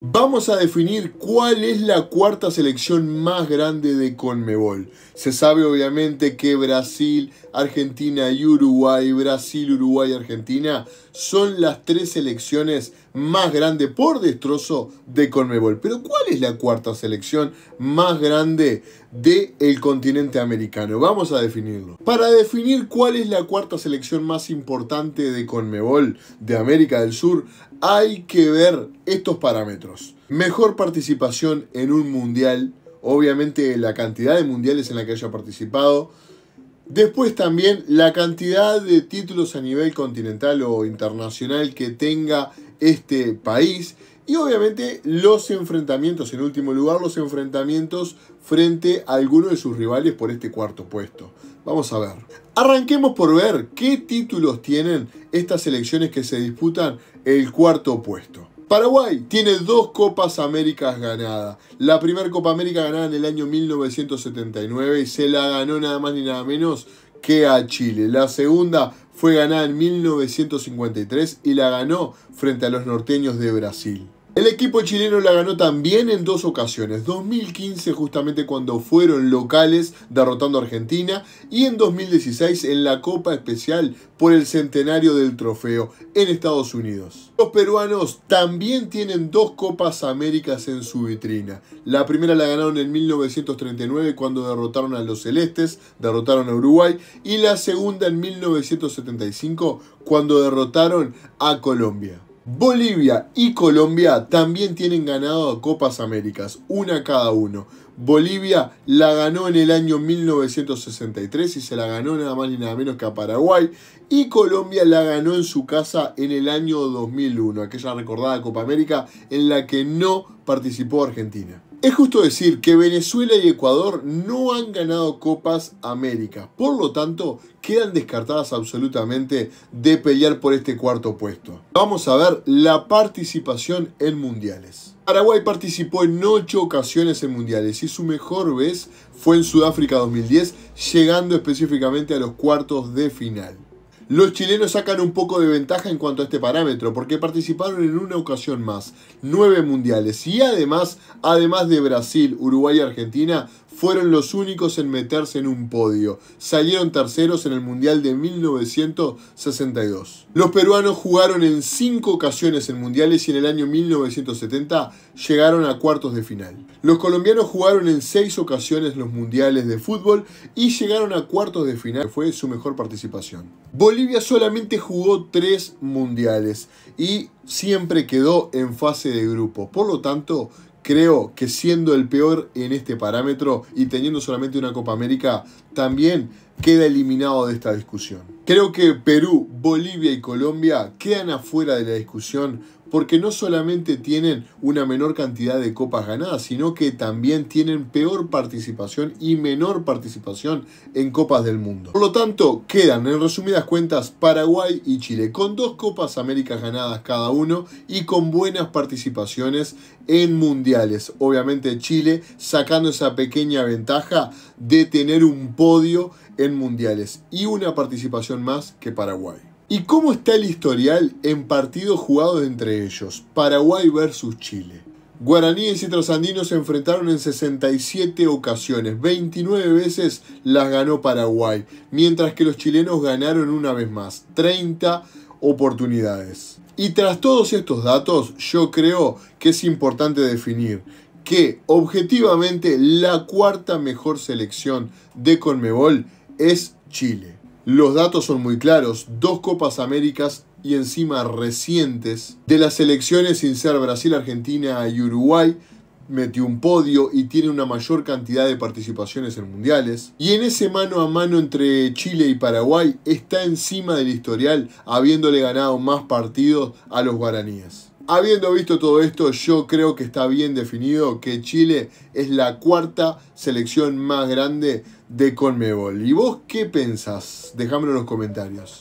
Vamos a definir cuál es la cuarta selección más grande de Conmebol. Se sabe obviamente que Brasil, Argentina y Uruguay, Brasil, Uruguay, Argentina son las tres selecciones más grande por destrozo de Conmebol. Pero ¿cuál es la cuarta selección más grande del el continente americano? Vamos a definirlo. Para definir cuál es la cuarta selección más importante de Conmebol de América del Sur, hay que ver estos parámetros. Mejor participación en un mundial, obviamente la cantidad de mundiales en la que haya participado, Después también la cantidad de títulos a nivel continental o internacional que tenga este país. Y obviamente los enfrentamientos, en último lugar, los enfrentamientos frente a alguno de sus rivales por este cuarto puesto. Vamos a ver. Arranquemos por ver qué títulos tienen estas elecciones que se disputan el cuarto puesto. Paraguay tiene dos Copas Américas ganadas. La primera Copa América ganada en el año 1979 y se la ganó nada más ni nada menos que a Chile. La segunda fue ganada en 1953 y la ganó frente a los norteños de Brasil. El equipo chileno la ganó también en dos ocasiones, 2015 justamente cuando fueron locales derrotando a Argentina y en 2016 en la Copa Especial por el centenario del trofeo en Estados Unidos. Los peruanos también tienen dos Copas Américas en su vitrina. La primera la ganaron en 1939 cuando derrotaron a los Celestes, derrotaron a Uruguay y la segunda en 1975 cuando derrotaron a Colombia. Bolivia y Colombia también tienen ganado Copas Américas, una cada uno. Bolivia la ganó en el año 1963 y se la ganó nada más ni nada menos que a Paraguay. Y Colombia la ganó en su casa en el año 2001, aquella recordada Copa América en la que no participó Argentina. Es justo decir que Venezuela y Ecuador no han ganado Copas América, por lo tanto quedan descartadas absolutamente de pelear por este cuarto puesto. Vamos a ver la participación en mundiales. Paraguay participó en 8 ocasiones en mundiales y su mejor vez fue en Sudáfrica 2010, llegando específicamente a los cuartos de final. Los chilenos sacan un poco de ventaja en cuanto a este parámetro, porque participaron en una ocasión más, nueve mundiales, y además, además de Brasil, Uruguay y Argentina, fueron los únicos en meterse en un podio. Salieron terceros en el Mundial de 1962. Los peruanos jugaron en cinco ocasiones en mundiales y en el año 1970 llegaron a cuartos de final. Los colombianos jugaron en seis ocasiones los mundiales de fútbol y llegaron a cuartos de final, fue su mejor participación. Bolivia solamente jugó tres mundiales y siempre quedó en fase de grupo. Por lo tanto, Creo que siendo el peor en este parámetro y teniendo solamente una Copa América, también queda eliminado de esta discusión. Creo que Perú, Bolivia y Colombia quedan afuera de la discusión porque no solamente tienen una menor cantidad de copas ganadas, sino que también tienen peor participación y menor participación en copas del mundo. Por lo tanto, quedan en resumidas cuentas Paraguay y Chile, con dos copas Américas ganadas cada uno y con buenas participaciones en mundiales. Obviamente Chile sacando esa pequeña ventaja de tener un podio en mundiales y una participación más que Paraguay. ¿Y cómo está el historial en partidos jugados entre ellos? Paraguay versus Chile. Guaraníes y trasandinos se enfrentaron en 67 ocasiones, 29 veces las ganó Paraguay, mientras que los chilenos ganaron una vez más, 30 oportunidades. Y tras todos estos datos, yo creo que es importante definir que objetivamente la cuarta mejor selección de Conmebol es Chile. Los datos son muy claros, dos Copas Américas y encima recientes de las selecciones sin ser Brasil, Argentina y Uruguay, metió un podio y tiene una mayor cantidad de participaciones en mundiales. Y en ese mano a mano entre Chile y Paraguay está encima del historial, habiéndole ganado más partidos a los guaraníes habiendo visto todo esto, yo creo que está bien definido que Chile es la cuarta selección más grande de Conmebol. ¿Y vos qué pensás? déjamelo en los comentarios.